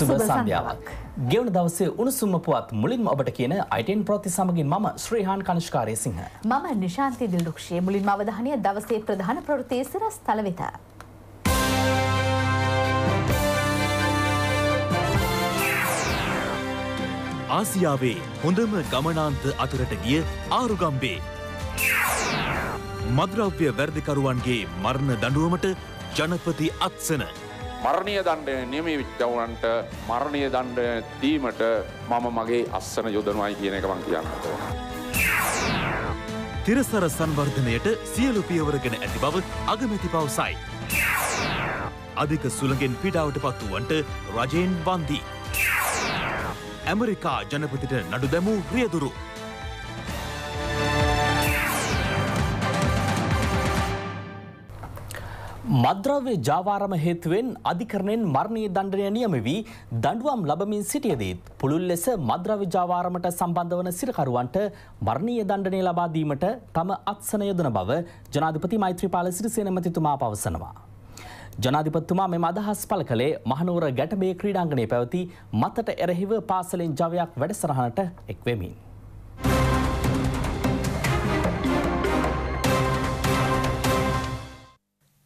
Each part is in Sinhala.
සුබ සන්ධ්‍යාවක්. ගෙවන දවසේ උණුසුම පුවත් මුලින්ම ඔබට කියන අයිටන් ප්‍රති සමගින් මම ශ්‍රීහාන් කනිෂ්කාරය සිංහ. මම නිශාන්ති දිල්ලුක්ෂයේ මුලින්ම අවධානය දවසේ ප්‍රධාන ප්‍රවෘතියේ සිරස් තල වෙත. ආසියාවේ හොඳම ගමනාන්ත අතරට ගිය ආරුගම්බේ. මද්‍රව්‍ය වැරදිකරුවන්ගේ මරණ දඬුවමට ජනපති අත්සන. මරණය දණ්ඩ නියමවිච්චවුන්ට මරණය දණ්ඩ දීමට මම මගේ අස්සන යොදනුවයි කියන එක මං කියන්නට ඕන. තිරසර සංවර්ධනයට සියලු පියවරගෙන ඇති බව අගමැති පවසයි. අධික සුළගෙන් පිටාවට පත් වුවන්ට රජයෙන් වන්දී. ඇමරිකා ජනපතිට නඩු දැමූ රියදුරු. මද්‍රව්‍ය ජාවාරම හේතුවෙන් අධිකරණයෙන් මරණීය දණ්ඩනය නියම වී දඬුවම් ලබමින් සිටියදීත් පුළුල් ලෙස මද්‍රව්‍ය ජාවාරමට සම්බන්ධ වන සිරකරුවන්ට මරණීය දණ්ඩනය ලබා දීමට තම අත්සන යොදන බව ජනාධිපති මෛත්‍රීපාල සිරිසේන මැතිතුමා පවසනවා. ජනාධිපතිතුමා මෙම අදහස් පළ කළේ මහනුවර ගැටබේ ක්‍රීඩාංගණයේ පැවති මතට එරෙහිව පාසලෙන් ජවයක් වැඩසටහනට එක්වෙමින්.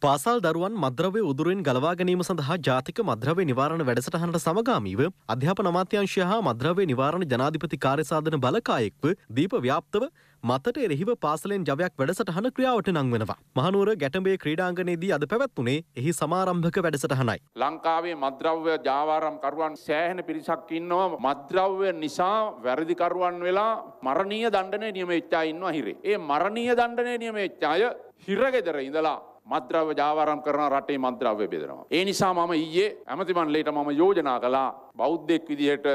පාසල් දරුවන් මද්‍රව්‍ය උදුරෙන් ගලවා ගැනීම සඳහා ජාතික මද්‍රව්‍ය නිවාරණ වැඩසටහනට සමගාමීව අධ්‍යාපන අමාත්‍යංශය හා මද්‍රව්‍ය නිවාරණ ජනාධිපති කාර්යසාධන බලකායෙක්ව දීප ව්‍යාප්තව මතට එරෙහිව පාසලෙන් ජවයක් වැඩසටහන ක්‍රියාවට නංවෙනවා. මහනුවර ගැටඹේ ක්‍රීඩාංගනයේදී අද පැවැත්වුණේ එහි සමාරම්භක වැඩසටහනයි. ලංකාවේ මද්‍රව්‍ය ජාවාරම්කරුවන් සෑහෙන පිරිසක් ඉන්නවා මද්‍රව්‍ය නිසා වැරදිකරුවන් වෙලා මරණීය දණ්ඩනය නියම එච්චා ඉන්නවා හිරේ. ඒ මරණීය දණ්ඩනය නියම එච්චාය හිරගෙදර ඉඳලා මද්‍රව්‍ය ජාවාරම් කරන රටේ මද්‍රව්‍ය බෙදෙනවා. ඒ නිසා මම ඊයේ ඇමතිමන්ලේට මම යෝජනා කළා බෞද්ධෙක් විදිහට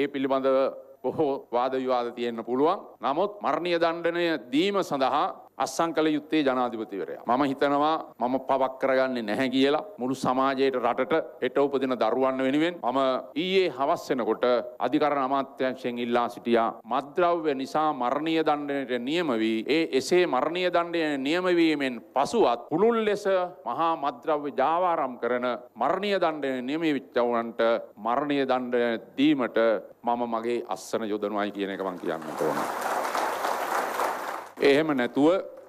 ඒ පිළිබඳව බොහෝ වාද විවාද තියෙන්න පුළුවන්. නමුත් මරණීය දණ්ඩනය දීම සඳහා අස්සං කළ යුත්තේ ජනාධිපතිවරයා. මම හිතනවා මම පවක් කරගන්නේ නැහැ කියලා මුළු සමාජයට රටට එට උපදින දරුවන් වෙනුවෙන් මම ඊයේ හවස් වෙනකොට අධිකරණ අමාත්‍යංශයෙන් ඉල්ලා සිටියා මත්ද්‍රව්‍ය නිසා මරණීය දණ්ඩනයට නියම වී ඒ එසේ මරණීය දණ්ඩනය නියම වීමෙන් පසුවත් පුළුල් ලෙස මහා මත්ද්‍රව්‍ය ජාවාරම් කරන මරණීය දණ්ඩනය නියම වෙච්චවන්ට මරණීය දණ්ඩනය දීමට මම මගේ අස්සන යොදනවායි කියන එක මම කියන්න ඕනේ. එහෙම නැතුව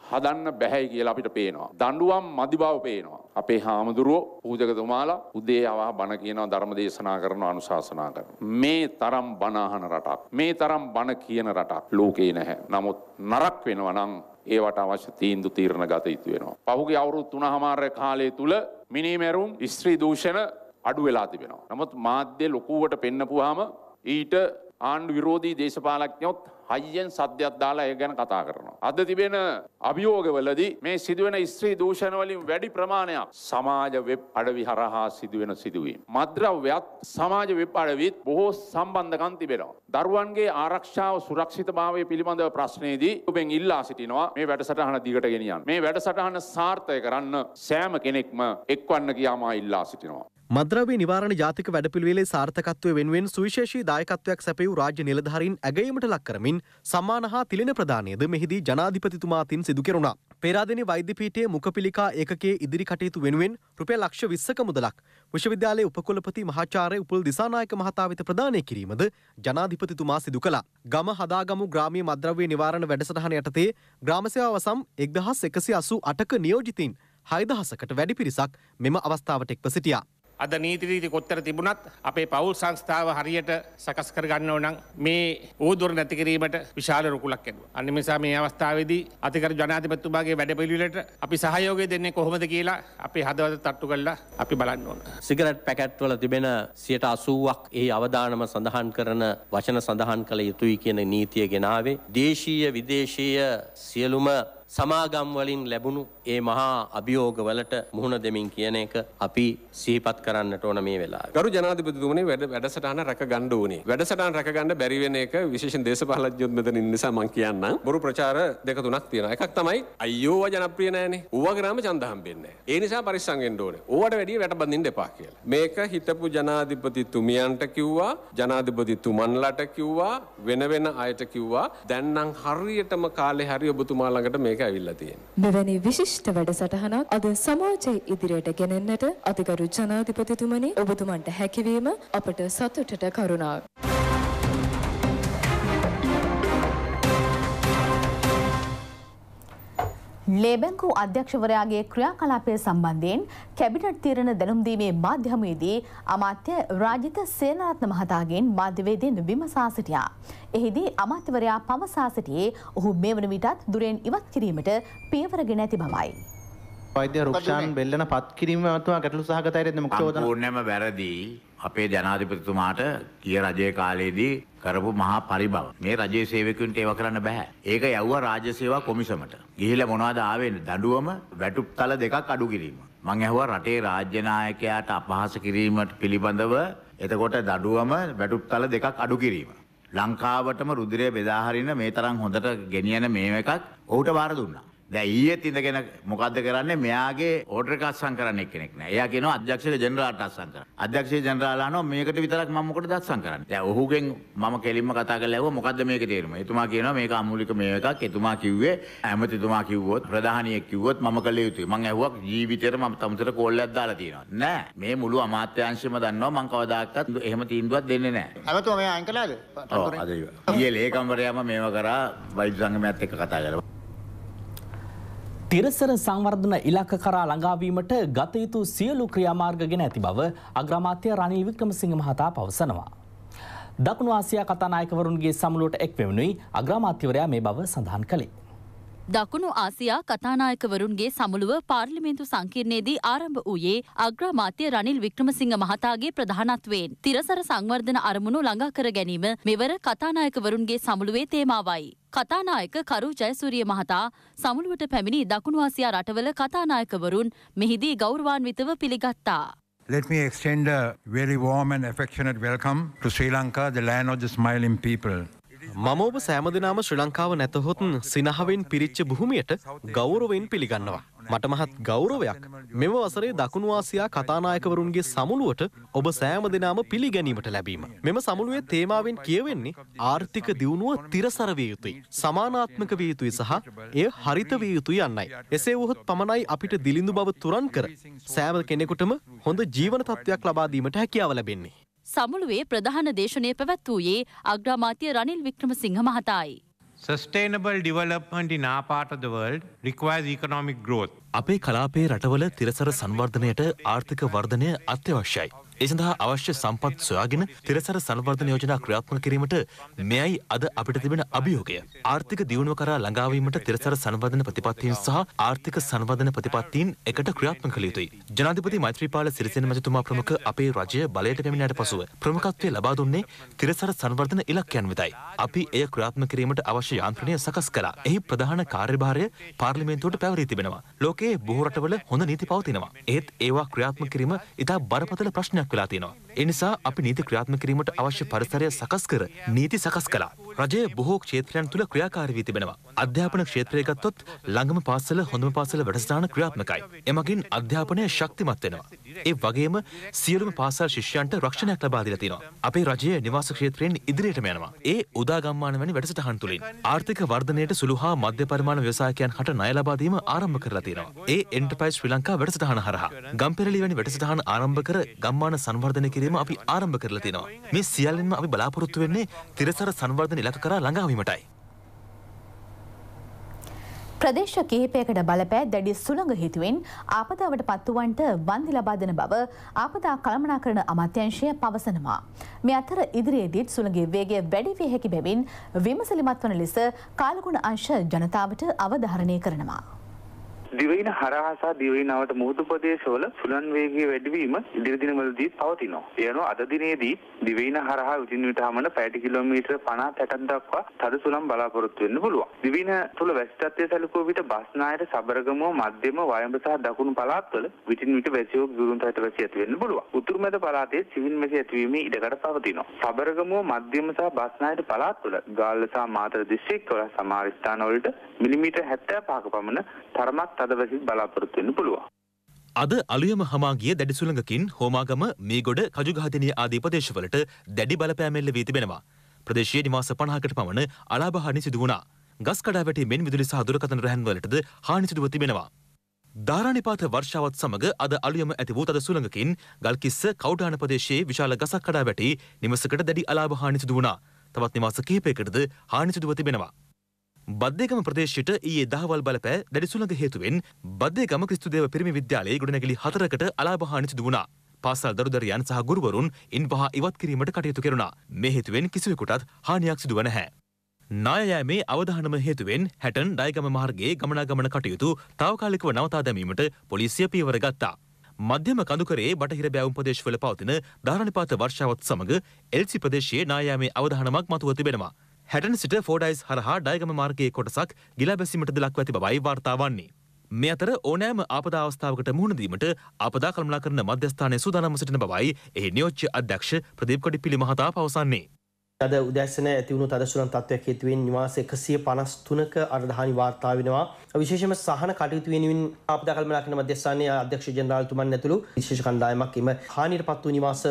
හදන්න බැහැයි කියලා අපිට පේනවා. දඬුවම් මදි බව පේනවා. අපේ හාමුදුරුවෝ පූජකතුමාලා උදේ අවහ බණ කියනවා ධර්ම දේශනා කරනවා අනුශාසනා කරනවා. මේ තරම් බණ අහන රටක්. මේ තරම් බණ කියන රටක් ලෝකේ නැහැ. නමුත් නරක වෙනවා නම් ඒවට අවශ්‍ය තීන්දු තීරණ ගත යුතු වෙනවා. පහුගිය අවුරුදු 3 කාලය තුල මිනිමැරුම්, ස්ත්‍රී දූෂණ අඩු වෙලා තිබෙනවා. නමුත් මාධ්‍ය ලොකුවට පෙන්නපුවාම ඊට ආණ්ඩු විරෝධී දේශපාලඥයොත් හයියෙන් සද්‍යයක් දාලා ඒ ගැන කතා කරනවා. අද තිබෙන අභියෝගවලදී මේ සිදුවෙන ස්ත්‍රී දූෂණ වලින් වැඩි ප්‍රමාණයක් සමාජ වෙබ් අඩවි හරහා සිදුවෙන සිදුවීම්. මද්‍රව්‍යත් සමාජ වෙබ් අඩවිත් බොහෝ සම්බන්ධකම් තිබෙනවා. දරුවන්ගේ ආරක්ෂාව සුරක්ෂිතභාවය පිළිබඳව ප්‍රශ්නයේදී ඔබෙන් ඉල්ලා සිටිනවා මේ වැඩසටහන දිගට ගෙනියන්න. මේ වැඩසටහන සාර්ථක කරන්න සෑම කෙනෙක්ම එක්වන්න කියාමා ඉල්ලා සිටිනවා. මද්‍රවි නිවාරණ ජාතික වැඩපිළිවෙලේ සාර්ථකත්වය වෙනුවෙන් සුවිශේෂී දායකත්වයක් සැපයූ රාජ්‍ය නිලධාරීන් ඇගයීමට ලක් කරමින් සම්මාන හා තිලෙන ප්‍රදානයද මෙහිදී ජනාධිපතිතුමා අතින් සිදු කෙරුණා. පේරාදෙණි වෛද්‍ය පීඨයේ මුඛපිලිකා ඒකකයේ ඉදිරි කටයුතු වෙනුවෙන් රුපියල් ලක්ෂ 20ක මුදලක් විශ්වවිද්‍යාලයේ උපකුලපති මහාචාර්ය උපුල් දිසානායක මහතා වෙත ප්‍රදානය කිරීමද ජනාධිපතිතුමා සිදු කළා. ගම හදාගමු ග්‍රාමීය මද්‍රව්‍ය නිවාරණ වැඩසටහන යටතේ ග්‍රාම සේවා වසම් 1188ක නියෝජිතින් 6000කට වැඩි පිරිසක් මෙම අවස්ථාවට එක්ව සිටියා. අද නීතිරීති කොත්තර තිබුණත් අපේ පවුල් සංස්ථාව හරියට සකස් කරගන්න ඕනම් මේ ඕදුර නැති කිරීමට විශාල රුකුලක් එනවා. අන්න නිසා මේ අවස්ථාවේදී අතිකරු ජනාධිපතිතුමාගේ වැඩපිළිවෙලට අපි සහයෝගය දෙන්නේ කොහොමද කියලා අපි හදවත තට්ටු කරලා අපි බලන්න ඕන. සිගරට් පැකට් වල තිබෙන 80%ක් ඒ අවදානම සඳහන් කරන වචන සඳහන් කළ යුතුයි කියන නීතිය ගෙනාවේ. දේශීය විදේශීය සියලුම සමාගම් වලින් ලැබුණු ඒ මහා අභියෝගවලට මුහුණ දෙමින් කියන එක අපි සිහිපත් කරන්නට ඕන මේ වෙලාවේ. ගරු ජනාධිපතිතුමනි වැඩ වැඩසටහන රැක ගන්න ඕනේ. වැඩසටහන රැක ගන්න බැරි වෙන එක විශේෂයෙන් දේශපාලඥයොත් මෙතන ඉන්න නිසා මම කියන්නම්. බොරු ප්‍රචාර දෙක තුනක් තියෙනවා. එකක් තමයි අයියෝව ජනප්‍රිය නෑනේ. ඌව ග්‍රාම ඡන්ද හම්බෙන්නේ නෑ. ඒ නිසා පරිස්සම් වෙන්න ඕනේ. ඌවට වැඩිය වැටබඳින්න එපා කියලා. මේක හිතපු ජනාධිපතිතුමියන්ට කිව්වා, ජනාධිපතිතුමන්ලට කිව්වා, වෙන වෙන අයට කිව්වා. දැන් නම් හරියටම කාලේ හරි ඔබතුමා ළඟට මේ එක ඇවිල්ලා තියෙන්නේ. මෙවැනි විශිෂ්ට වැඩසටහනක් අද සමාජයේ ඉදිරියට ගෙනෙන්නට අතිගරු ජනාධිපතිතුමනි ඔබතුමන්ට හැකිවීම අපට සතුටට කරුණාවක්. ලේබැංකු අධ්‍යක්ෂවරයාගේ ක්‍රියාකලාපය සම්බන්ධයෙන් කැබිනට් තීරණ දැනුම්දීමේ මාධ්‍යමයේදී අමාත්‍ය රාජිත සේනාරත්න මහතාගෙන් මාධ්‍යවේදීන් විමසා සිටියා. එහිදී අමාත්‍යවරයා පවසා සිටියේ ඔහු මේ වන විටත් දුරෙන් ඉවත් කිරීමට පියවරගෙන ඇති බවයි. වෛද්‍ය රුක්ෂාන් බෙල්ලන පත් කිරීම මතුවා ගැටලු සහගතයි රෙද්ද මොකද ඕනෑම වැරදී අපේ ජනාධිපතිතුමාට කිය රජය කාලයේදී කරපු මහා පරිබව. මේ රජයේ සේවකුන්ට ඒව කරන්න බෑ. ඒක යව්වා රාජ්‍ය සේවා කොමිසමට. ගිහිල්ලා මොනවද ආවේ? දඬුවම වැටුප් තල දෙකක් අඩු කිරීම. මං ඇහුවා රටේ රාජ්‍ය නායකයාට අපහාස කිරීමට පිළිබඳව එතකොට දඬුවම වැටුප් තල දෙකක් අඩු කිරීම. ලංකාවටම රුධිරය බෙදා හරින මේ තරම් හොඳට ගෙනියන මේව එකක් ඔහුට බාර දුන්නා. දැන් ඊයේත් ඉඳගෙන මොකද්ද කරන්නේ? මෙයාගේ ඕඩර් එක අත්සන් කරන්න එක්කෙනෙක් නෑ. එයා කියනවා අධ්‍යක්ෂක ජෙනරාල්ට අත්සන් කරන්න. අධ්‍යක්ෂක ජෙනරාල් අහනවා මේකට විතරක් මම මොකටද අත්සන් කරන්නේ? දැන් ඔහුගෙන් මම කෙලින්ම කතා කරලා ඇහුවා මොකද්ද මේකේ තේරුම? එතුමා කියනවා මේක අමූලික මේ එකක්. එතුමා කිව්වේ ඇමතිතුමා කිව්වොත් ප්‍රධානියෙක් කිව්වොත් මම කළ යුතුයි. මං ඇහුවා ජීවිතේට මම තමුසට කෝල්ලයක් දාලා තියෙනවා. නෑ. මේ මුළු අමාත්‍යාංශෙම දන්නවා මං කවදාකවත් එහෙම තීන්දුවක් දෙන්නේ නෑ. ඇමතුමා මේ අයින් කළාද? ඔව් අද ඊයේ ලේකම්වරයාම මේව කරා වෛද්‍ය සංගමයත් එක්ක කතා කරලා තිරසර සංවර්ධන ඉලක්ක කරා ළඟාවීමට ගත යුතු සියලු ක්‍රියාමාර්ග ගෙන ඇති බව අග්‍රාමාත්‍ය රනිල් වික්‍රමසිංහ මහතා පවසනවා. දකුණු ආසියා කතානායකවරුන්ගේ සමුළුවට එක් වෙනුයි අග්‍රාමාත්‍යවරයා මේ බව සඳහන් කළේ. දකුණු ආසියා කතානායකවරුන්ගේ සමුළුව පාර්ලිමේන්තු සංකීර්ණයේදී ආරම්භ වූයේ අග්‍රාමාත්‍ය රනිල් වික්‍රමසිංහ මහතාගේ ප්‍රධානත්වයෙන් තිරසර සංවර්ධන අරමුණු ළඟා කර ගැනීම මෙවර කතානායකවරුන්ගේ සමුළුවේ තේමාවයි. කතානායක කරු ජයසූරිය මහතා සමුළුවට පැමිණි දකුණු ආසියා රටවල කතානායකවරුන් මෙහිදී ගෞරවාන්විතව පිළිගත්තා. Let me extend a very warm and affectionate welcome to Sri Lanka, the land of the smiling people. මම ඔබ සෑම දිනම ශ්‍රී ලංකාව නැතහොත් සිනහවෙන් පිරිච්ච භූමියට ගෞරවයෙන් පිළිගන්නවා. මට මහත් ගෞරවයක් මෙම වසරේ දකුණුවාසියා කතානායකවරුන්ගේ සමුළුවට ඔබ සෑම දෙනාම පිළිගැනීමට ලැබීම. මෙම සමුළුවේ තේමාවෙන් කියවෙන්නේ ආර්ථික දියුණුව තිරසර විය යුතුයි. සමානාත්මක විය යුතුයි සහ එය හරිත විය යුතුයි යන්නයි. එසේ වුහොත් පමණයි අපිට දිලිඳු බව තුරන් කර සෑම කෙනෙකුටම හොඳ ජීවන තත්ත්වයක් ලබාදීමට හැකියාව ලැබෙන්නේ. සමුළුවේ ප්‍රධාන දේශනය පැවැත් වූයේ අග්‍රාමාත්‍ය Ranil Wickremesinghe මහතායි. Sustainable development in our part of the world requires economic growth. අපේ කලාපේ රටවල තිරසර සංවර්ධනයට ආර්ථික වර්ධනය අත්‍යවශ්‍යයි. ඒ සඳහා අවශ්‍ය සම්පත් සොයාගෙන තිරසර සංවර්ධන යෝජනා ක්‍රියාත්මක කිරීමට මෙයයි අද අපිට තිබෙන අභියෝගය. ආර්ථික දියුණුව කරා ළඟාවීමට තිරසර සංවර්ධන ප්‍රතිපත්තීන් සහ ආර්ථික සංවර්ධන ප්‍රතිපත්තීන් එකට ක්‍රියාත්මක කළ යුතුයි. ජනාධිපති මෛත්‍රීපාල සිරිසේන මැතිතුමා ප්‍රමුඛ අපේ රජය බලයට පැමිණියට පසුව ප්‍රමුඛත්වය ලබා දුන්නේ තිරසර සංවර්ධන ඉලක්කයන් වෙතයි. අපි එය ක්‍රියාත්මක කිරීමට අවශ්‍ය යාන්ත්‍රණය සකස් කළා. එහි ප්‍රධාන කාර්යභාරය පාර්ලිමේන්තුවට පැවරී තිබෙනවා. ලෝකයේ බොහෝ රටවල හොඳ නීති පවතිනවා. එහෙත් ඒවා ක්‍රියාත්මක කිරීම ඉතා බරපතල ප්‍රශ්නයක් ඉක්මනක් වෙලා තියෙනවා. ඒ නිසා අපි නීති ක්‍රියාත්මක කිරීමට අවශ්‍ය පරිසරය සකස් කර නීති සකස් කළා. රජය බොහෝ ක්ෂේත්‍රයන් තුළ ක්‍රියාකාරී වී තිබෙනවා. අධ්‍යාපන ක්ෂේත්‍රය ගත්තොත් ළඟම පාසල හොඳම පාසල වැඩසටහන ක්‍රියාත්මකයි. එමගින් අධ්‍යාපනය ශක්තිමත් වෙනවා. ඒ වගේම සියලුම පාසල් ශිෂ්‍යයන්ට රක්ෂණයක් ලබා දීලා තියෙනවා. අපේ රජය නිවාස ක්ෂේත්‍රයෙන් ඉදිරියටම යනවා. ඒ උදාගම්මාන වැනි වැඩසටහන් තුලින් ආර්ථික වර්ධනයට සුළු හා මධ්‍ය පරිමාණ ව්‍යවසායකයන් හට ණය ලබා දීම ආරම්භ කරලා තියෙනවා. ඒ එන්ටර්ප්‍රයිස් ශ්‍රී ලංකා වැඩසටහන හරහා ගම්පෙරළි වැනි වැඩසටහන ආරම්භ කර ගම්මාන තිරසන සංවර්ධනය කිරීම අපි ආරම්භ කරලා තියෙනවා. මේ සියල්ලින්ම අපි බලාපොරොත්තු වෙන්නේ තිරසර සංවර්ධන ඉලක්ක කරා ළඟාවීමටයි. ප්‍රදේශ කිහිපයකට බලපෑ දැඩි සුළඟ හිතුවෙන් ආපදාවට පත්තුවන්ට වන්දි ලබා දෙන බව ආපදා කළමනා කරන අමාත්‍යංශය පවසනවා. මේ අතර ඉදිරියේදීත් සුළඟේ වේගය වැඩි විය හැකි බැවින් විමසලිමත් වන ලෙස කාලගුණ අංශ ජනතාවට අවධාරණය කරනවා. දිවයින හරහා සහ දිවයිනවට මුහුදු ප්‍රදේශවල සුළං වේගයේ වැඩිවීම ඉදිරි දිනවලදී පවතිනවා. එනවා අද දිනේදී දිවයින හරහා විටින් විට හමන 5 කිලෝමීටර 50 60ක් දක්වා තද සුළං බලාපොරොත්තු වෙන්න පුළුවන්. දිවයින තුළ වැසිතත්ත්වයේ සැලකුව විට බස්නායට සබරගමුව මැදම වයඹ සහ දකුණු පළාත්වල විටින් විට වැසියෝ දුරුන් තට වැසි ඇති වෙන්න පුළුවන්. උතුරු මැද පළාතේ සිවිල් මැසි ඇතිවීමේ ඉඩකඩ පවතිනවා. සබරගමුව මැදම සහ බස්නායට පළාත්වල ගාල්ල සහ මාතර දිස්ත්‍රික්කවල සමහර ස්ථානවලට මිලිමීටර් 75ක පමණ තරමක් අද වැසිත් බලාපොරොත්තු වෙන්න පුළුවන්. අද අලුයම හමාගිය දැඩි සුළඟකින් හෝමාගම මේගොඩ කජුඝාතනය ආදී ප්‍රදේශවලට දැඩි බලපෑමෙල්ල වී තිබෙනවා. ප්‍රදේශයේ නිවාස 50කට පමණ අලාභහානි සිදු වුණා. ගස් කඩාවැටීමෙන් විදුලි සහ දුරකථන රැහන්වලටද හානි සිදුව තිබෙනවා. ධාරානිපාත වර්ෂාවත් සමග අද අලුයම ඇති වූ තද සුළඟකින් ගල්කිස්ස කවුඩාන ප්‍රදේශයේ විශාල ගසක් කඩා වැටි නිවසකට දැඩි අලාභහානි සිදු වුණා. තවත් නිවාස කිහිපයකටද හානි සිදුව තිබෙනවා. බද්දේගම ප්‍රදේශයට ඊයේ දහවල් බලපෑ දැඩි සුළඟ හේතුවෙන් බද්දේගම ක්‍රිස්තුදේව පිරිමි විද්‍යාලයේ ගොඩනැගිලි හතරකට අලාභහානි සිදු වුණා. පාසල් දරුදරියන් සහ ගුරුවරුන් ඉන්පහ ඉවත් කිරීමට කටයුතු කෙරුණා. මේ හේතුවෙන් කිසිවෙකුටත් හානියක් සිදුව නැහැ. නායයෑමේ අවධානම හේතුවෙන් හැටන් ඩයගම මාර්ගයේ ගමනාගමන කටයුතු තාවකාලිකව නවතා දැමීමට පොලිසිය පියවර ගත්තා. මධ්‍යම කඳුකරේ බටහිර බැවුම් ප්‍රදේශවල පවතින ධාරණපාත වර්ෂාවත් සමඟ එල්සි ප්‍රදේශයේ නායෑමේ අවධානමක් මතුව තිබෙනවා. හැටන සිට ෆෝඩයිස් හරහා ඩයගම මාර්ගයේ කොටසක් ගිලාබැසීමටද ලක්ව ඇති බවයි වාර්තා වන්නේ. මේ අතර ඕනෑම ආපදා අවස්ථාවකට මුහුණදීමට ආපදා කළමනා කරන මධ්‍යස්ථානය සූදානම්ව සිටින බවයි එහි නියෝජ්‍ය අධ්‍යක්ෂ ප්‍රදීප් කොඩිපිලි මහතා පවසන්නේ. අද උදැසන ඇතිවුණු තදසුරන් තත්වයක් හේතුවෙන් නිවාස එකසිය පනස් තුනක අර්ධහානි වාර්තා වෙනවා විශේෂම සහන කටයුතු වෙනුවෙන් ආපදා කළමනාකන මධ්‍යස්ථානයේ අධ්‍යක්ෂ ජනරාල්තුමන් ඇතුළු විශේෂ කණ්ඩායමක් එම හානියට පත් වූ නිවාස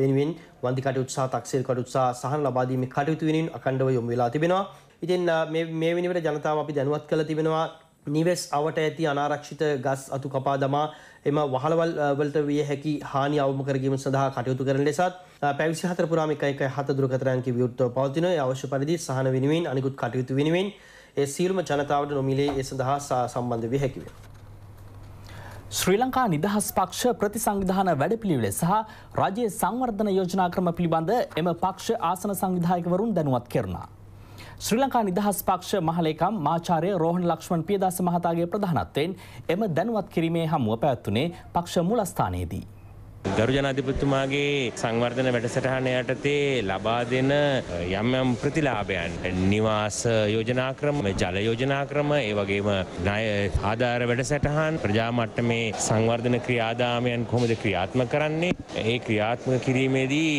වෙනුවෙන් වන්දි කටයුතු සහ තක්සේල් කටයුතු සහ සහන ලබා දීමේ කටයුතු වෙනුවෙන් අඛණ්ඩව යොමු වෙලා තිබෙනවා. ඉතින් මේ මේ වෙනිවට ජනතාව අපි දැනුවත් කළ තිබෙනවා නිවෙස් අවට ඇති අනාරක්ෂිත ගස් අතු කපා දමා එම වහලවල් වලට විය හැකි හානි අවම කර ගැනීම සඳහා කටයුතු කරන ලෙසත් පැවිසි හතර පුරාම එක එක හත දුරකථනයන්ගේ විවෘතව පවතින අවශ්‍ය පරිදි සහන වෙනුවෙන් අනිකුත් කටයුතු වෙනුවෙන් ඒ සියලුම ජනතාවට නොමිලේ ඒ සඳහා සම්බන්ධ විය හැකි වේ. ශ්‍රී ලංකා නිදහස් පක්ෂ ප්‍රතිසංවිධාන වැඩපිළිවෙල සහ රජයේ සංවර්ධන යෝජනා ක්‍රම පිළිබඳ එම පක්ෂ ආසන සංවිධායකවරුන් දැනුවත් කෙරුණා. ශ්‍රී ලංකා නිදහස් පක්ෂ මහලේකම් මාචාර්ය රෝහණ ලක්ෂ්මන් පියදාස මහතාගේ ප්‍රධානත්වයෙන් එම දැනුවත් කිරීමේ හමුව පැවැත්වුණේ පක්ෂ මුලස්ථානයේදී. ගරු ජනාධිපතිතුමාගේ සංවර්ධන වැඩසටහන යටතේ ලබා දෙන යම් යම් ප්‍රතිලාභයන් නිවාස යෝජනා ක්‍රම ජල යෝජනා ක්‍රම ඒ වගේම ණය ආධාර වැඩසටහන් ප්‍රජා මට්ටමේ සංවර්ධන ක්‍රියාදාමයන් කොහොමද ක්‍රියාත්මක කරන්නේ ඒ ක්‍රියාත්මක කිරීමේදී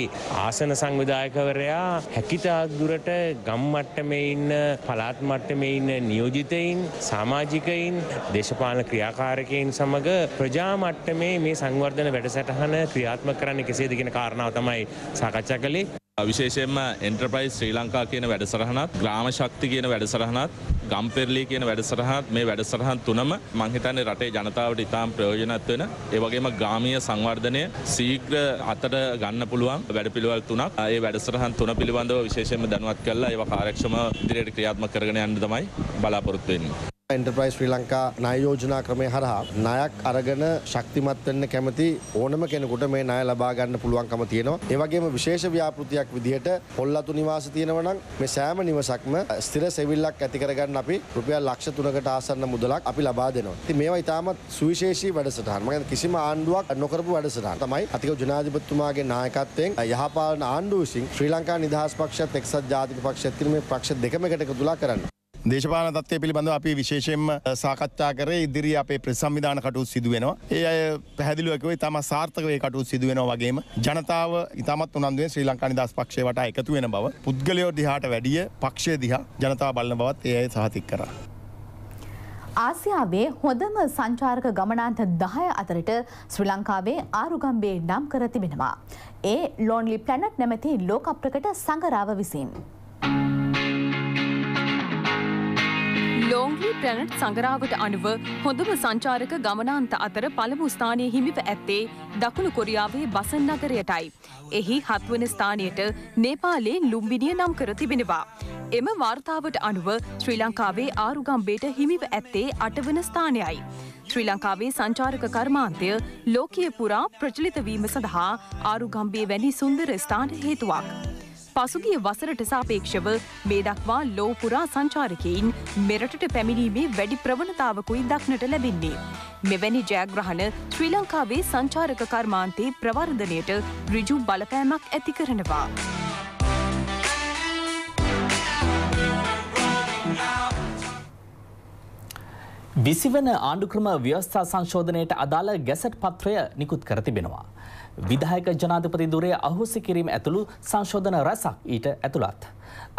ආසන සංවිධායකවරයා හැකිතාක් දුරට ගම් මට්ටමේ ඉන්න පළාත් මට්ටමේ ඉන්න නියෝජිතයින් සමාජිකයින් දේශපාලන ක්‍රියාකාරකයන් සමග ප්‍රජා මට්ටමේ මේ සංවර්ධන වැඩසටහන ප්‍රතිධාන ක්‍රියාත්ම කරන්න කෙසේද කියෙන කාරණාව තමයි සාකච්ඡා කළේ. විශේෂයෙන්ම එන්ට්‍රපයිස් ශ්‍රී ලංකා කියන වැඩසරහනත් ග්‍රාම ශක්ති කියන වැඩසරහනත් ගම්පෙරලි කියන වැඩසරහත් මේ වැඩසරහන් තුනම මංහිතන්නේ රටේ ජනතාවට ඉතාම් ප්‍රයෝජනත් වෙන ඒවගේම ගාමීය සංවර්ධනය සීග්‍ර අතට ගන්න පුළුවන් වැඩපිළිවල් තුනක් ඒ වැඩසරහන් තුන පිළිබඳව විශේෂම දැනුවත් කල්ලා ඒව කාරක්ෂම දිරයට ක්‍රියාත්ම කරගෙන යන්න තමයි බලාපොරොත්තුවෙන්නේ. එන්ටර්ප්‍රයිස් ශ්‍රී ලංකා ණය යෝජනා ක්‍රමය හරහා ණයක් අරගෙන ශක්තිමත් වෙන්න කැමති ඕනම කෙනෙකුට මේ ණය ලබා ගන්න පුළුවන්කම තියෙනවා. ඒ වගේම විශේෂ ව්‍යාපෘතියක් විදිහට පොල්ලතු නිවාස තියෙනවා නම් මේ සෑම නිවසක්ම ස්ථිර සෙවිල්ලක් ඇති කරගන්න අපි රුපියල් ලක්ෂ 3කට ආසන්න මුදලක් අපි ලබා දෙනවා. ඉතින් මේවා ඉතාමත් සුවිශේෂී වැඩසටහන්. මම කිසිම ආණ්ඩුවක් නොකරපු වැඩසටහන් තමයි අතික ජනාධිපතිතුමාගේ නායකත්වයෙන් යහපාලන ආණ්ඩුව විසින් ශ්‍රී ලංකා නිදහස් පක්ෂයත් එක්සත් ජාතික පක්ෂයත් කියන මේ පක්ෂ දෙකම එකට එකතුලා කරන්නේ. දේශපාන තත්වය පිළිබඳව අපි විශේෂයෙන්ම සාකච්ඡා කරේ ඉදිරි අපේ ප්‍රසම්විධාන කටයුතු සිදුවෙනවා. ඒ අය පැහැදිලිව කිව්වේ තම සාර්ථක වේ කටයුතු සිදුවෙනවා වගේම ජනතාව ඉතාමත් උනන්දුවෙන් ශ්‍රී ලංකා නිදහස් පක්ෂය වටා එකතු වෙන බව පුද්ගලයෝ දිහාට වැඩිය පක්ෂය දිහා ජනතාව බලන බවත් ඒ අය සහතික කරා. ආසියාවේ හොඳම සංචාරක ගමනාන්ත දහය අතරට ශ්‍රී ලංකාවේ ආරුගම්බේ නම් කර තිබෙනවා. ඒ ලෝන්ලි ප්ලැනට් නැමැති ලෝක ප්‍රකට සංගරාව විසින්. ලෝංගී ප්‍රැනට් සඟරාවට අනුව හොඳම සංචාරක ගමනාන්ත අතර පළමු ස්ථානය හිමිව ඇත්තේ දකුණු කොරියාවේ බසන් නගරයටයි. එහි හත්වන ස්ථානයට නේපාලයෙන් ලුම්බිනිය නම් කර තිබෙනවා. එම වාර්තාවට අනුව ශ්‍රී ලංකාවේ ආරුගම්බේට හිමිව ඇත්තේ අටවන ස්ථානයයි. ශ්‍රී ලංකාවේ සංචාරක කර්මාන්තය ලෝකය පුරා ප්‍රචලිත වීම සඳහා ආරුගම්බේ වැනි සුන්දර ස්ථාන හේතුවක්. පසුගිය වසරට සාපේක්ෂව මේ දක්වා ලෝපුරා සංචාරකයින් මෙරටට පැමිණීමේ වැඩි ප්‍රවණතාවකුයි දක්නට ලැබින්නේ. මෙවැනි ජයග්‍රහණ ශ්‍රී ලංකාවේ සංචාරක කර්මාන්තයේ ප්‍රවර්ධනයට ඍජු බලපෑමක් ඇති කරනවා. විසිවන ආණ්ඩුක්‍රම ව්‍යවස්ථා සංශෝධනයට අදාළ ගැසට් පත්‍රය නිකුත් කර තිබෙනවා. විධායක ජනාධිපති දුරය අහෝසි කිරීම ඇතුළු සංශෝධන රැසක් ඊට ඇතුළත්.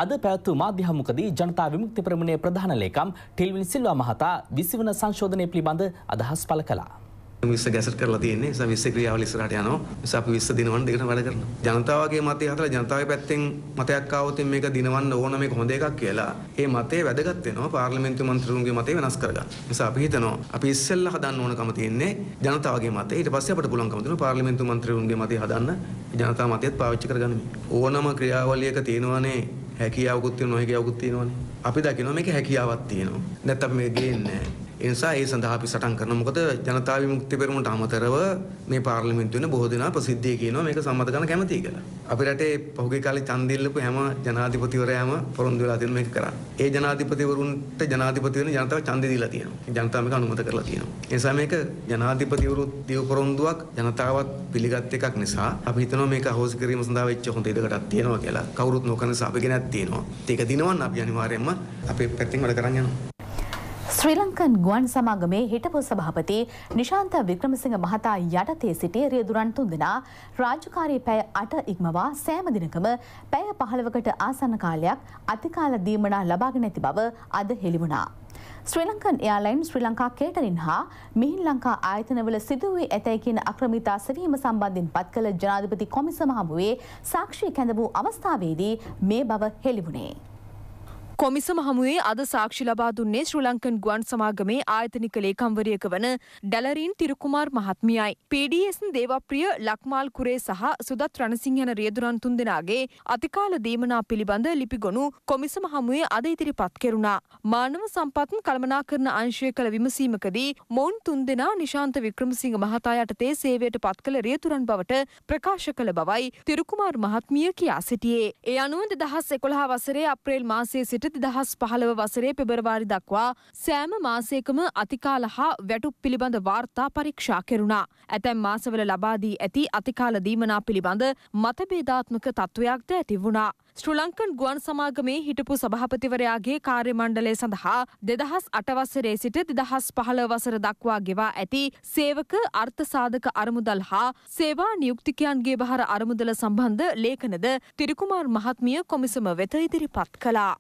අද පැවැත්වූ මාධ්‍ය හමුකදී ජනතා විමුක්ති ප්‍රමුණේ ප්‍රධාන ලේකම් ටිල්වින් සිල්වා මහතා විසිවන සංශෝධනය පිළිබඳ අදහස් පළ කළා. විස්ස ගැසට කරලා තියෙන්නේ නිසා විස්ස ක්‍රියාවල ඉස්සරහට යනවා නිසා අපි විස්ස දිනවන දෙකට වැඩ කරනවා ජනතාවගේ මතය හදලා ජනතාවගේ පැත්තෙන් මතයක් ආවොත් මේක දිනවන්න ඕන මේක හොඳ එකක් කියලා ඒ මතය වැදගත් වෙනවා පාර්ලිමේන්තු මන්ත්‍රීවරුන්ගේ මතය වෙනස් කරගන්න නිසා අපි හිතනවා අපි ඉස්සෙල්ලා හදන්න ඕනකම තියෙන්නේ ජනතාවගේ මතය ඊට පස්සේ අපිට පුළුවන්කම තියෙනවා පාර්ලිමේන්තු මන්ත්‍රීවරුන්ගේ මතය හදන්න ජනතා මතයත් පාවිච්චි කරගන්න ඕනම ක්‍රියාවලියක තියෙනවානේ හැකියාවකුත් තියෙනවා නොහැකියාවකුත් තියෙනවානේ අපි දකිනවා මේක හැකියාවක් තියෙනවා නැත්නම් මේ ගේන්නේ නැහැ ඒ නිසා ඒ සඳහා අපි සටන් කරනවා. මොකද ජනතා විමුක්ති පෙරමුණට අමතරව මේ පාර්ලිමේන්තුවේ ඉන්න බොහෝ දෙනා ප්‍රසිද්ධිය කියනවා මේක සම්මත කරන්න කැමතියි කියලා. අපේ රටේ පහුගිය කාලේ ඡන්දය ඉල්ලපු හැම ජනාධිපතිවරයාම පොරොන්දු වෙලා තියෙන මේක කරා. ඒ ජනාධිපතිවරුන්ට ජනාධිපති වෙන ජනතාව ඡන්දය දීලා තියෙනවා. ජනතාව මේක අනුමත කරලා තියෙනවා. ඒ නිසා මේක ජනාධිපතිවරු දීව පොරොන්දුවක් ජනතාවත් පිළිගත් එකක් නිසා අපි හිතනවා මේක අහෝසි කිරීම සඳහා වෙච්ච හොඳ ඉඩකඩක් තියෙනවා කියලා. කවුරුත් නොකන නිසා අපි ගෙනත් තියෙනවා. ඒක දිනවන්න අපි අනිවාර්යයෙන්ම අපේ පැත්තෙන් වැඩ කරන් යනවා. ශ්‍රී ලංකන් ගුවන් සමාගමේ හිටපු සභාපති නිශාන්ත වික්‍රමසිංහ මහතා යටතේ සිටි රියදුරන් තුන්දෙනා රාජකාරී පැය අට ඉක්මවා සෑම දිනකම පැය පහළවකට ආසන්න කාලයක් අතිකාල දීමනා ලබාගෙන ඇති බව අද හෙළිවුණා. ශ්‍රී ලංකන් එයාලයින් ශ්‍රී ලංකා කේටරින් හා මිහින් ලංකා ආයතනවල සිදුවී ඇතැයි කියන අක්‍රමිතා සවීම සම්බන්ධින් පත් කළ ජනාධිපති කොමිසම හමුවේ සාක්ෂි කැඳ වූ අවස්ථාවේදී මේ බව හෙළිවුණේ. කොමිසම හමුවේ අද සාක්ෂි ලබා දුන්නේ ශ්‍රී ලංකන් ගුවන් සමාගමේ ආයතනික ලේකම්වරියක වන ඩැලරින් තිරුකුමාර් මහත්මියයි. PDS දේවප්‍රිය ලක්මාල් කුරේ සහ සුදත් රණසිංහ යන රියදුරන් තුන්දෙනාගේ අතිකාල දීමනා පිළිබඳ ලිපිගොනු කොමිසම හමුවේ අද ඉදිරිපත් කෙරුණා. මානව සම්පත් කළමනාකරන අංශය කළ විමසීමකදී මොවුන් තුන්දෙනා නිශාන්ත වික්‍රමසිංහ මහතා යටතේ සේවයට පත් කළ රියතුරන් බවට ප්‍රකාශ කළ බවයි තිරුකුමාර් මහත්මිය කියා සිටියේ. ඒ අනුව දෙදහස් එකොළහ වසරේ අප්‍රේල් මාසයේ සිට යටති දහස් පහළව වසරේ පෙබරවාරි දක්වා සෑම මාසයකම අතිකාල හා වැටුප් පිළිබඳ වාර්තා පරීක්ෂා කෙරුණා. ඇතැම් මාසවල ලබාදී ඇති අතිකාල දීමනා පිළිබඳ මතබේධාත්මක තත්ත්වයක්ද ඇති වුණා. ශ්‍රලංකන් ගුවන් සමාගමේ හිටපු සභහපතිවරයාගේ කාර්ය මණ්ඩලය සඳහා දෙදහස් අටවස්සරේ සිට දෙදහස් පහළ වසර දක්වා ගෙවා ඇති සේවක අර්ථසාධක අරමුදල් හා සේවා නියුක්තිකයන්ගේ බහර අරමුදල සම්බන්ධ ලේඛනද තිරිකුමාර් මහත්මිය කොමිසම වෙත ඉදිරිපත් කළා.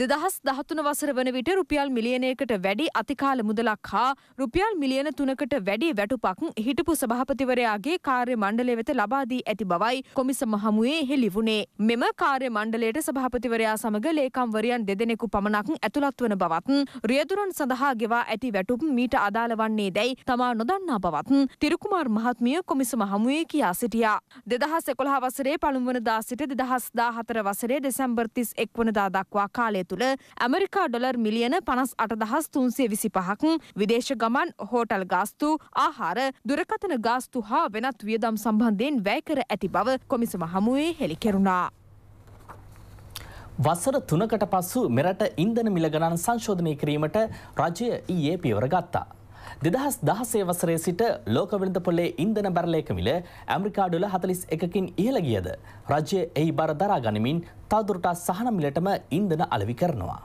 දෙදහස් දහතුන වසර වන විට රුපියල් මිලියනයකට වැඩි අතිකාල මුදලක් හා රුපියල් මිලියන තුනකට වැඩි වැටුපක් හිටපු සභහපතිවරයාගේ කාර්ය මණ්ඩලය වෙත ලබාදී ඇති බවයි කොමිසම හමුවේ හෙළිවුණේ. මෙම කාර්ය මණ්ඩලයට සභහපතිවරයා සමඟ ලේකම්වරයන් දෙදෙනෙකු පමණක් ඇතුළත් වන බවත් රියදුරන් සඳහා ගෙවා ඇති වැටුම් මීට අදාළ වන්නේ දැයි තමා නොදන්නා බවත් තිරුකුමාර් මහත්මිය කොමිසම හමුවේ කියා සිටියා. දෙදහස් එකොළහ වසරේ පළුම්වනදා සිට දෙදහස් දා හතර වසරේ දෙසැම්බර්තිස් එක් වනදා දක්වා කාලය කාලය තුළ ඇමරිකා ඩොලර් මිලියන පනස් අටදහස් තුන්සේ විසි පහක් විදේශ ගමන් හෝටල් ගාස්තු ආහාර දුරකතන ගාස්තු හා වෙනත් වියදම් සම්බන්ධයෙන් වැෑකර ඇති බව කොමිසම හමුවේ හෙළිකෙරුණා. වසර තුනකට පස්සු මෙරට ඉන්දන මිලගණන් සංශෝධනය කිරීමට රජය ඊයේ පියවර ගත්තා. දෙදහස් දහසේ වසරේ සිට ලෝකවිනිද පොලේ ඉන්දන බැරලයකමිල ඇමරිකාඩුල හතලිස් එකකින් ඉහළ ගියද. රජ්‍ය එහි බර දරා ගනිමින් තවදුරටා සහනමිලටම ඉන්දන අලවි කරනවා.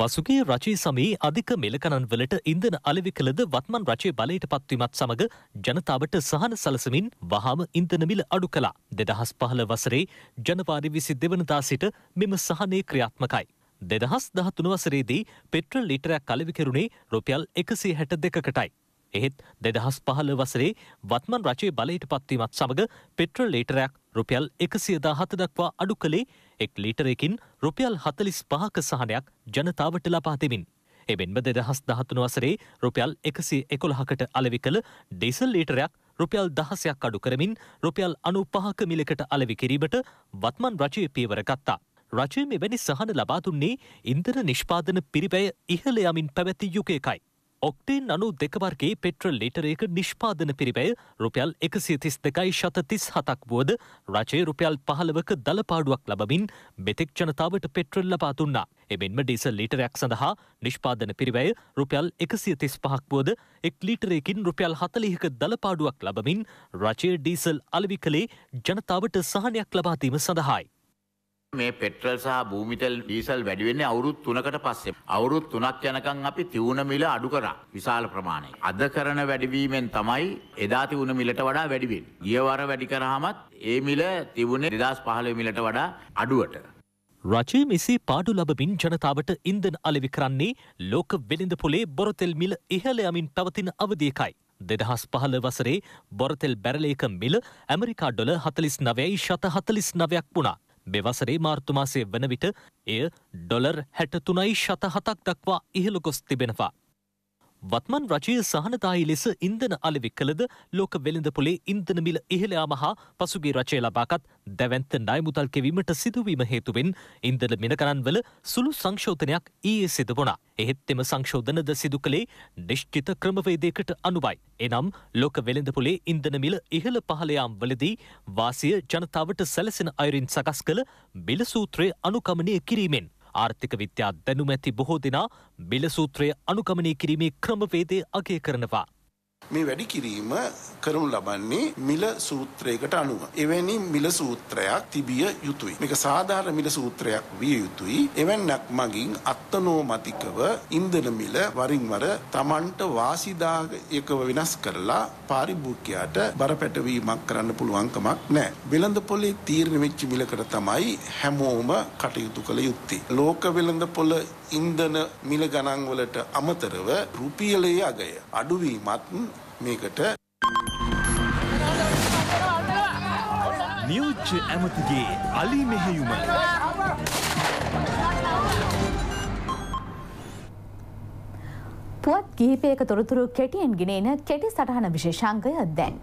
පසුගේ රචී සමී අධික මෙලකණන්වලට ඉන්දන අලෙවි කළද වත්මන් රචේ බලයට පත්වීමත් සමඟ ජනතාවට සහන සලසමින් වහාම ඉන්දනමිල අඩු කලා දෙදහස් පහළ වසරේ ජනවාරි විසි දෙවනදා සිට මෙම සහනය ක්‍රියාත්මකයි. දෙදහස් දහතුන වසරේදී පෙට්‍රල් ලිටරයක් කලවිකරුණේ රුපියල් එකසිය හැට දෙකකටයි. එහෙත් දෙදහස් පහළ වසරේ වත්මන් රජයේ බලයට පත්වීමත් සමඟ පෙට්‍රල් ලීටරයක් රුපියල් එකසියදා හත දක්වා අඩු කළේ එක් ලීටරයකින් රුපියල් හතලිස් පහක සහනයක් ජනතාවට ලපා දෙමින්. එබෙන්ම දෙදහස් දහතුන වසරේ රුපියල් එකසිය එකොළහකට අලවි කළ ඩිසල් ලීටරයක් රුපියල් දහසයක් අඩු කරමින් රුපියල් අනු පහක මිලකට අලවි කිරීමට වත්මන් රජයේ පියවර ගත්තා. රජය මෙවැනි සහන ලබා දුන්නේ ඉන්දන නිෂ්පාදන පිරිබැය ඉහළ යමින් පැවැති යුගයකයි. ඔක්ටේන් අනු දෙකවර්ගේ පෙට්‍රල් ලිටරයක නිෂ්පාදන පිරිබැය රුපියල් එකසිය තිස් දෙකයි ශත තිස් හතක් වුවද රජයේ රුපියල් පහළවක දළපාඩුවක් ලබමින් මෙතෙක් ජනතාවට පෙට්‍රල් ලබා දුන්නා. එමෙන්ම ඩීසල් ලීටරයක් සඳහා නිෂ්පාදන පිරිවැය රුපියල් එකසිය තිස් පහක් වුවද එක් ලීටරයකින් රුපියල් හතලිහක දළපාඩුවක් ලබමින් රජයේ ඩීසල් අලවි කළේ ජනතාවට සහනයක් ලබාදීම සඳහායි. මේ පෙට්‍රල් සහ භූමිතෙල් ඩීසල් වැඩි වෙන්නේ අවුරුදු 3කට පස්සේ. අවුරුදු 3ක් යනකම් අපි තියුණ මිල අඩු කරා විශාල ප්‍රමාණයක. අද කරන වැඩිවීමෙන් තමයි එදා තියුණ මිලට වඩා වැඩි වෙන්නේ. ගිය වර වැඩි කරාමත් ඒ මිල තිබුණේ 2015 මිලට වඩා අඩුවට. රජය මෙසේ පාඩු ලබමින් ජනතාවට ඉන්ධන අලෙවි කරන්නේ ලෝක වෙළඳ පොලේ බොරතෙල් මිල ඉහළ යමින් පවතින අවධියකයි. දෙදහස් පහළ වසරේ බොරතෙල් බැරලේක මිල ඇමරිකා ඩොල හතලිස් නවයයි ශත හතලිස් නවයක් වුණා. දෙවසරේ මාර්තුමාසය වන විට එය ඩොලර් හැටතුනයි ශතහතක් දක්වා ඉහළ ගොස් තිබෙනවා. වත්මන් රජය සහනතායි ලෙස ඉන්දන අලෙවි කළද ලෝක වෙළඳපොලේ ඉන්දන මිල ඉහළ යාම හා පසුගේ රජය ලබාගත් දැවන්ත ණයමුදල් කෙවීමට සිදුවීම හේතුවෙන් ඉන්දන මිලකරන්වල සුළු සංශෝධනයක් ඊයේ සිදු වුණා. එහෙත් එම සංශෝධනද සිදු කළේ නිශ්චිත ක්‍රමවේදයකට අනුවයි. එනම් ලෝක වෙළඳපොලේ ඉන්දන මිල ඉහළ පහළ යාම් වලදී වාසිය ජනතාවට සැලසෙන අයුරින් සකස් කළ මිල සූත්‍රය අනුකමනය කිරීමෙන් ආර්ථික විද්‍යා දැනුමැති බොහෝ දෙනා බිලසූත්‍රය අනුකමනය කිරීමේ ක්‍රමවේදය අගේ කරනවා. මේ වැඩි කිරීම කරනු ලබන්නේ මිල සූත්‍රයකට අනුව. එවැනි මිල සූත්‍රයක් තිබිය යුතුයි. මේක සාධාරණ මිල සූත්‍රයක් විය යුතුයි. එවැන්නක් මගින් අත්නෝමතිකව ඉන්ධන මිල වරින් වර Tamanට වාසිදායකව වෙනස් කරලා පාරිභෝගිකයාට බරපැටවීමක් කරන්න පුළුවන්කමක් නැහැ. වෙළඳපොලේ තීරණය වෙච්ච මිලකට තමයි හැමෝම කටයුතු කළ යුත්තේ. ලෝක වෙළඳපොල ඉන්ධන මිල ගණන් වලට අමතරව රුපියලේ අගය අඩුවීමත් මේකට නියෝච්ච ඇමතිගේ අලි මෙහෙයුම පුවත් ගීපයක තොරතුරු කෙටියෙන් ගෙනන කෙටි සටහන විශේෂංගය දැන්.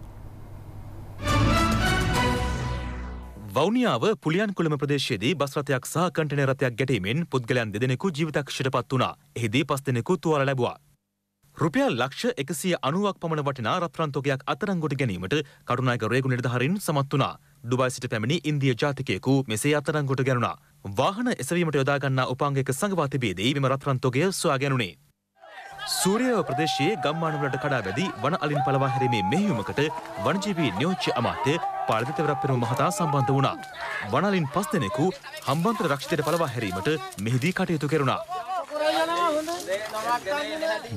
වනිාව පුලියන්කුළම ප්‍රදේශයේදී බස්රතයක් සහ කටනරතයක් ගැටීමෙන් පුද්ගලයන් දෙදෙනෙකු ජීවිතක්ෂයට පත් වනා එහිදී පස් දෙනෙකු තුවර ලැබවා රුපියල් ලක්ෂ එකසිය අනුවක් පමණ වටිනා රත්රන්තොගයක් අතරංගොට ගැනීමට කරුණායක රේගු නිලධාරීන් සමත් වුණා. ඩුබයි සිට පැමිණි ඉන්දිය ජාතිකයෙකු මෙසේ අතරංගොට ගැනුණා. වාහන එසවීමට යොදාගන්නා උපාංගයක සංගවා තිබේදී මෙම රත්රන්තොගය සොයා ගැනුණේ. සූරියව ප්‍රදේශයේ ගම්මානවලට කඩා වැදී වන අලින් පලවා හැරීමේ මෙහෙයුමකට වනජීවී නියෝජ්‍ය අමාත්‍ය පාලිතවරප්පෙනු මහතා සම්බන්ධ වුණා. වනලින් පස් දෙනෙකු හම්බන්තොට රක්ෂිතයට පලවා හැරීමට මෙහිදී කටයුතු කෙරුණා.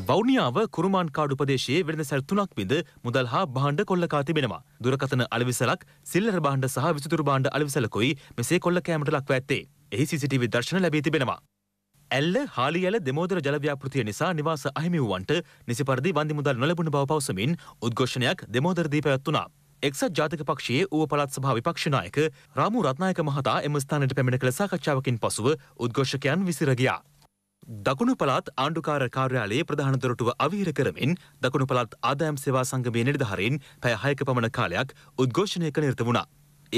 වෞනියාව කුරුමාන්කාඩු ප්‍රදේශයේ වෙළඳසැල් තුනක් විඳ මුදල් හා භාණ්ඩ කොල්ලකා තිබෙනවා. දුරකථන අලවිසලක්, සිල්ලර භාණ්ඩ සහ විසුතුරු භාණ්ඩ අලවිසලකුයි මෙසේ කොල්ල කෑමට ලක්ව ඇත්තේ. එහි CCTV දර්ශන ලැබී තිබෙනවා. ඇල්ල හාලියල දෙමෝදර ජලව්‍යාපෘතිය නිසා නිවාස අහිමි වූවන්ට නිසි පරිදි වන්දි මුදල් නොලැබුණ බව පවසමින් උද්ඝෝෂණයක් දෙමෝදරදී පැවැත්වුණා. එක්සත් ජාතික පක්ෂයේ ඌව පළාත් සභා විපක්ෂනායක රාමු රත්නායක මහතා එම ස්ථානයට පැමිණ කළ සාකච්ඡාවකින් පසුව උද්ඝෝෂකයන් විසිර ගියා. දකුණු පළාත් ආණ්ඩුකාර කාර්යාලයේ ප්‍රධාන දොරටුව අවහිර කරමින් දකුණු පළාත් ආදායම් සේවා සංගමයේ නිලධාරීන් පැය 6ක පමණ කාලයක් උද්ඝෝෂණයක නිරත වුණා.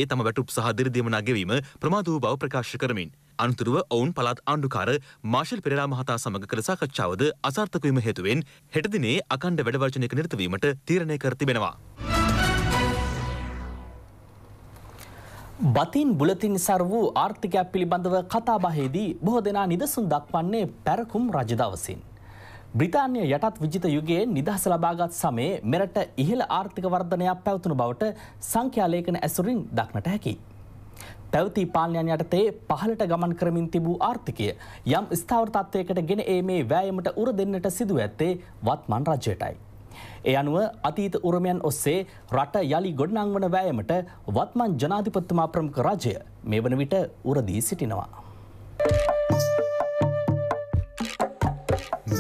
ඒ තම වැටුප් සහ දිරිදීමනා ගෙවීම ප්‍රමාද වූ බව ප්‍රකාශ කරමින් අනතුරුව ඔවුන් පළාත් ආණ්ඩුකාර මාර්ෂල් පෙරේරා මහතා සමග කළ සාකච්ඡාවද අසාර්ථක වීම හේතුවෙන් හෙට දිනේ අඛණ්ඩ වැඩවර්ජනයක නිරත වීමට තීරණය කර තිබෙනවා. බතින් බුලතින් සර වූ ආර්ථිකයක් පිළිබඳව කතාබහේදී බොහෝ දෙනා නිදසුන් දක්වන්නේ පැරකුම් රජදවසින්. බ්‍රතාන්‍ය යටත් විජිත යුගයේ නිදහස ලබාගත් සමයේ මෙරට ඉහළ ආර්ථික වර්ධනයක් පැවතුණු බවට සංඛ්‍යාලේකන ඇසුරින් දක්නට හැකි. පැවති පාලනයන් යටතේ පහලට ගමන් කරමින් තිබූ ආර්ථිකය යම් ස්ථාවරතත්වයකට ගෙන ඒ මේ වෑයමට උර දෙන්නට සිදුව ඇත්තේ වත්මන් රජයටයි. ඒ අනුව අතීත උරමයන් ඔස්සේ රට යළි ගොඩනංවන වෑයමට වත්මන් ජනාධිපත්තුමා ප්‍රමුඛ රජය මේ වන විට උරදී සිටිනවා.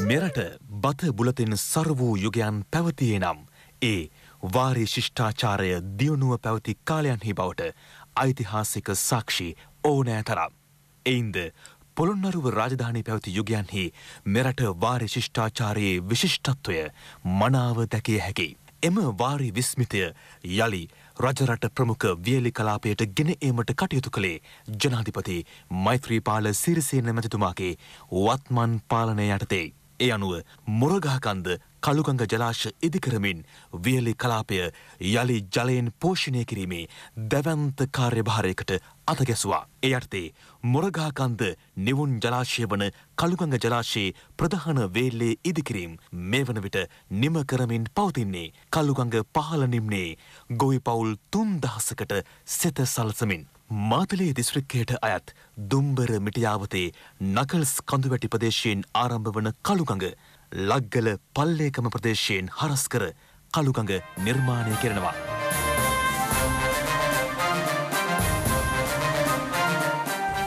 මෙරට බත බුලතින් සර වූ යුගයන් පැවතියේ නම් ඒ වාරි ශිෂ්ඨාචාරය දියුණුව පැවති කාලයන්හි බවට ඓතිහාසික සාක්ෂි ඕනෑ තරම්. එයින්ද පොළොන්නරුව රාජධානී පැවති යුගයන්හි මෙරට වාරි ශිෂ්ඨාචාරයේ විශිෂ්ටත්වය මනාව දැකිය හැකි. එම වාරි විස්මිතය යළි රජරට ප්‍රමුඛ වියලි කලාපයට ගෙන ඒමට කටයුතු කළේ ජනාධිපති මෛත්‍රීපාල සිරිසේන මැතිතුමාගේ වත්මන් පාලනය යටතේ. ඒ අනුව මොරගහකන්ද කළුගඟ ජලාශ ඉදිකරමින් වියලි කලාපය යළි ජලයෙන් පෝෂණය කිරීමේ දැවන්ත කාර්යභාරයකට අතගැසුවා. ඒ අර්ථේ මොරගහකන්ද නිවුන් ජලාශය වන කළුගඟ ජලාශයේ ප්‍රධාන වේල්ලේ ඉදිකිරීම් මේ වන විට නිම කරමින් පවතින්නේ කළුගඟ පහළ නිම්නයේ ගොවිපවුල් තුන්දහසකට සෙත සලසමින්. මාතලේ දිස්ත්‍රික්කයට අයත් දුම්බර මිටියාවතේ නකල්ස් කඳුවැටි ප්‍රදේශයෙන් ආරම්භ වන කළුගඟ ලක්ගල පල්ලේකම ප්‍රදේශයෙන් හරස් කර කළුගඟ නිර්මාණය කරනවා.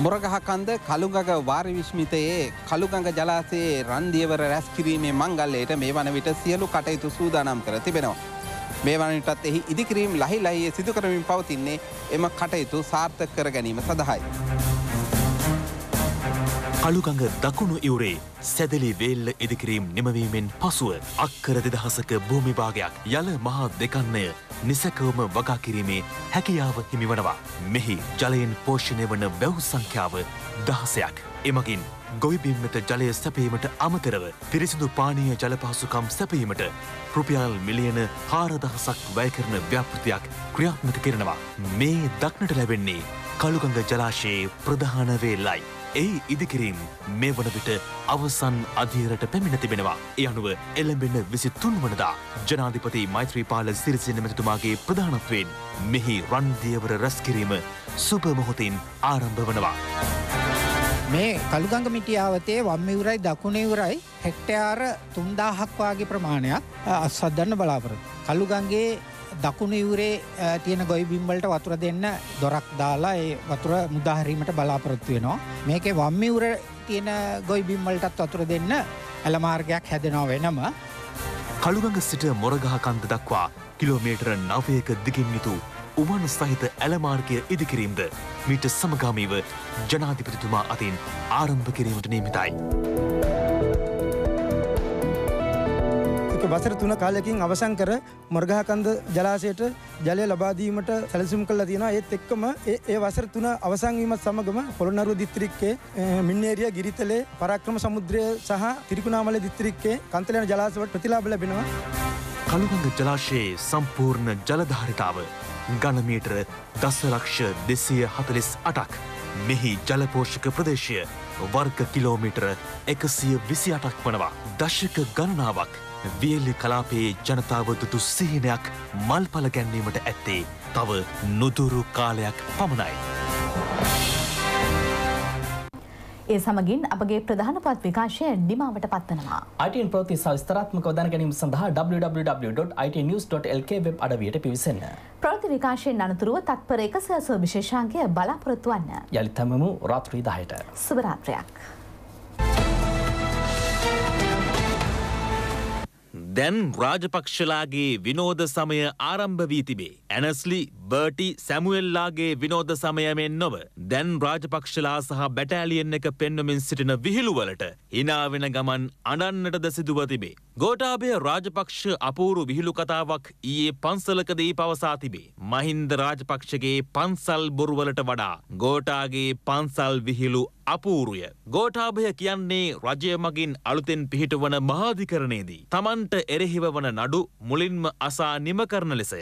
මොරගහකන්ද කළුගඟ වාර්විශ්මිතයේ කළුගඟ ජලාසයේ රන්දියවර රැස් කිරීමේ මංගල්ලයට මේ වන විට සියලු කටයුතු සූදානම් කර තිබෙනවා. මේ වනටත් එහි ඉදිකිරීම් ලහි ලහිය සිදු කරමින් පවතින්නේ එම කටයුතු සාර්ථක කර ගැනීම සඳහායි. කළුගඟ දකුණු ඉවරේ සැදලි වේල්ල ඉදිකිරීම් නිමවීමෙන් පසුව අක්කර දෙදහසක භූමිභාගයක් යල මහා දෙකන්නය නිසැකවම වගාකිරීමේ හැකියාව හිමිවනවා. මෙහි ජලයෙන් පෝෂණය වන වැැව් සංඛ්‍යාව දහසයක් එමගින් ගොවිබිම්මට ජලය සැපීමට අමතරව පිරිසිදු පානීය ජලපහසුකම් සැපීමට රුපියල් මිලියන හාරදහසක් වැය කරන ව්‍යාපෘතියක් ක්‍රියාත්මක කරනවා. මේ දක්නට ලැබෙන්නේ කළුගඟ ජලාශයේ ප්‍රධාන වේල්ලයි. ඒ ඉදිකිරීම් මේ වනවිට අවසන් අධීරට පැමිණ තිබෙනවා. ඒ අනුව එළඹෙන විසි තුන්වනදා ජනාධිපති මෛත්‍රීපාල සිරිසින මෙතුමාගේ ප්‍රධානත්වයෙන් මෙහි රන්දියවර රැස්කිරීම සුප මොහොතින් ආරම්භ වනවා. මේ කළුගංග මිටියාවතේ වම් ඉවරයි දකුණ ඉවරයි හෙක්ටයාර 3000ක් වාගේ ප්‍රමාණයක් අස්සද්දන්න බලාපොරොත්තු. කළුගංගේ දකුණු යුරේ තියෙන ගොයි බිම්බලට වතුර දෙන්න දොරක් දාලා ඒ වතුර මුදාහරීමට බලාපොරොත්තු වෙනවා. මේකේ වම් යුර තියෙන ගොයි බිම්වලටත් වතුර දෙන්න ඇල මාර්ගයක් හැදෙනවා වෙනම. කළුගඟ සිට මොරගහ කන්ද දක්වා කිලෝමීටර 9ක දිගින් යුතු උමන සහිත ඇලමාර්ගය ඉදිකිරීම්ද මීට සමගාමීව ජනාධිපතිතුමා අතින් ආරම්භ කිරීමට නීමිතයි. වසර තුන කාලයකින් අවසන් කර මොර්ගහකන්ද ජලාශයට ජලය ලබාදීමට සැලසුම් කළා තියෙනවා ඒත් එක්කම ඒ වසර තුන අවසන් වීමත් සමගම පොළොන්නරුව දිස්ත්‍රික්කයේ මින්නේරිය ගිරිතලේ පරාක්‍රම සමුද්‍රය සහ තිරිකුණාමල දිස්ත්‍රික්කයේ කන්තලයන ජලාශවලට ප්‍රතිලාභ ලැබෙනවා. කළුගඟ ජලාශයේ සම්පූර්ණ ජලධාරිතාව ගණමීටර දසලක්ෂ දෙසය හතලෙස් අටක් මෙහි ජලපෝෂක ප්‍රදේශය වර්ග කිලෝමීටර එකසිය විසි අටක් වනවා දශක ගණනාවක් වියල්ලි කලාපයේ ජනතාව දුටු සිහිනයක් මල්පල ගැන්වීමට ඇත්තේ තව නුදුරු කාලයක් පමණයි. ඒ සමගින් අපගේ ප්‍රධාන පත් විකාශය නිමාවට පත්වනවා. ITN ප්‍රවෘත්ති සහ විස්තරාත්මකව දැන ගැනීම සඳහා www.itnews.lk වෙබ් අඩවියට පිවිසෙන්න. ප්‍රවෘත්ති විකාශයෙන් අනතුරුව තත්පර එක සහ විශේෂාංගය බලාපොරොත්තු වන්න. යලිත් හැමමු රාත්‍රී 10ට. සුබ රාත්‍රියක්. දැන් රාජපක්ෂලාගේ විනෝද සමය ආරම්භ වී තිබේ. ඇනස්ලි බර්ටි සැමුවෙල්ලාගේ විනෝද සමය මෙන් නොව දැන් රාජපක්ෂලා සහ බැටෑලියෙන් එක පෙන්වමින් සිටින විහිළුවලට හිනාවෙන ගමන් අඩන්නටද සිදුව තිබේ. ගෝටාභය රාජපක්ෂ අපූරු විහිළු කතාවක් ඊයේ පන්සලකදී පවසා තිබේ. මහින්ද රාජපක්ෂගේ පන්සල් බොරුවලට වඩා ගෝටාගේ පන්සල් විහිළු අපූරුය. ගෝටාභය කියන්නේ රජය මගින් අලුතෙන් පිහිටවන මහාධිකරණයේදී. තමන්ට එරෙහිව වන නඩු මුලින්ම අසා නිම කරන ලෙසය.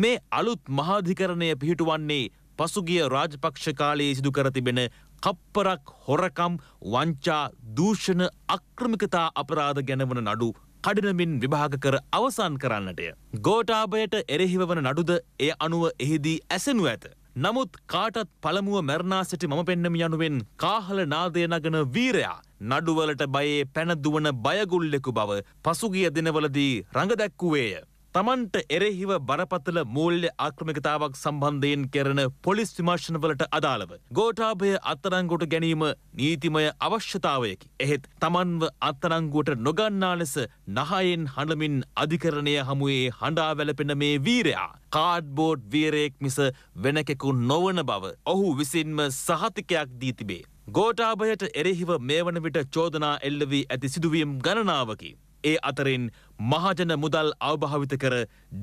මේ අලුත් මහාධිකරණය පිහිටුවන්නේ පසුගිය රාජපක්ෂ කාලයේ සිදු කර තිබෙන කප්පරක් හොරකම් වංචා දූෂණ අක්‍රමිකතා අපරාධ ගැනවන නඩු කඩිනමින් විභාග කර අවසන් කරන්නටය. ගෝටාභයට එරෙහිව වන නඩුද එය අනුව එහිදී ඇසෙනු ඇත. නමුත් කාටත් පළමුුව මැරණා සිටි මම පෙන්නම යනුවෙන් කාහල නාදය නගන වීරයා නඩුවලට බයේ පැනදුවන බයගුල්ලෙකු බව පසුගිය දිනවලදී රඟදැක්කුවේය. තමන්ට එරෙහිව බරපතල මූල්්‍ය ආක්‍රමිකතාවක් සම්බන්ධයෙන් කෙරෙන පොලිස් විමර්ශණවලට අදාළව. ගෝටාභය අත්තරංගොට ගැනීම නීතිමය අවශ්‍යතාවයකි. එහෙත් තමන්ව අත්තරංගුවට නොගන්නා ලෙස නහයෙන් හඬමින් අධිකරණය හමුවේ හඬා වැලපෙන මේ වීරයා. කාඩ්බෝඩ් වීරයෙක් මිස වෙනකෙකු නොවන බව ඔහු විසින්ම සහතිකයක් දී තිබේ. ගෝටාභයට එරෙහිව මේ වන විට චෝදනා එල්ල වී ඇති සිදුවීම් ගණනාවකි. ඒ අතරින් මහජන මුදල් අවභාවිත කර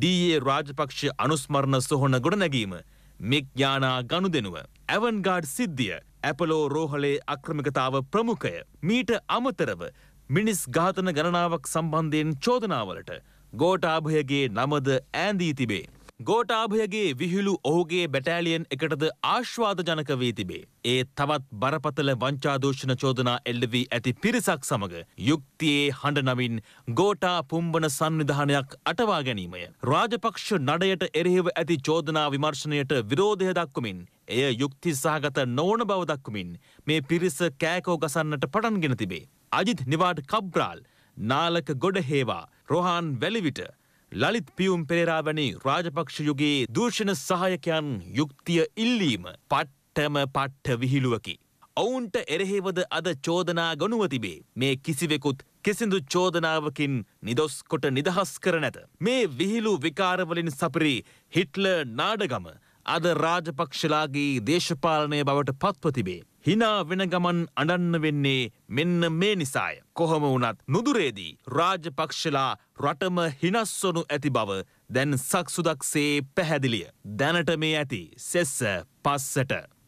ඩීඒ රාජපක්ෂ අනුස්මරණ සොහොන ගොඩනැගීම මික්ඥානා ගනුදෙනුව. ඇවන්ගාඩ් සිද්ධිය ඇපලෝ රෝහලේ අක්‍රමිකතාව ප්‍රමුඛය. මීට අමතරව මිනිස් ඝාතන ගණනාවක් සම්බන්ධයෙන් චෝදනාවලට ගෝටාභයගේ නමද ඇන්දී තිබේ. ගෝටාභයගේ විහිළු ඔහුගේ බැටෑලියෙන් එකටද ආශ්වාද ජනක වී තිබේ. ඒ තවත් බරපතල වංචාදූෂණ චෝදනා එල්ලවී ඇති පිරිසක් සමඟ යුක්තියේ හඬ නමින් ගෝටා පුම්බන සංවිධානයක් අටවා ගැනීමය. රාජපක්ෂ නඩයට එරෙහිව ඇති චෝදනා විමර්ශනයට විරෝධය දක්වමින් එය යුක්ති සහගත නොවන බව දක්වමින් මේ පිරිස කෑකෝ ගසන්නට පටන්ගෙන තිබේ. අජිත් නිවාඩ් කබ්්‍රාල් නාලක ගොඩ හේවා රොහාන් වැලිවිට ලලිත් පියුම් පෙරේරා වැනි රාජපක්ෂ යුගයේ දූෂණ සහායකයන් යුක්තිය ඉල්ලීම පට්ටම පට්ට විහිළුවකි. ඔවුන්ට එරෙහිවද අද චෝදනා ගොනුව තිබේ. මේ කිසිවෙකුත් කිසිදු චෝදනාවකින් නිදොස් කොට නිදහස් කර නැත. මේ විහිළු විකාරවලින් සපරි හිට්ල නාඩගම අද රාජපක්ෂලාගේ දේශපාලනය බවට පත්ව තිබේ. හිනා වෙන ගමන් අඩන්න වෙන්නේ මෙන්න මේ නිසාය. කොහොම වුනත් නුදුරේදී රාජපක්ෂලා රටම හිනස්වනු ඇති බව දැන් සක්සුදක්සේ පැහැදිලිය. දැනට මේ ඇති සෙස්ස පස්සට.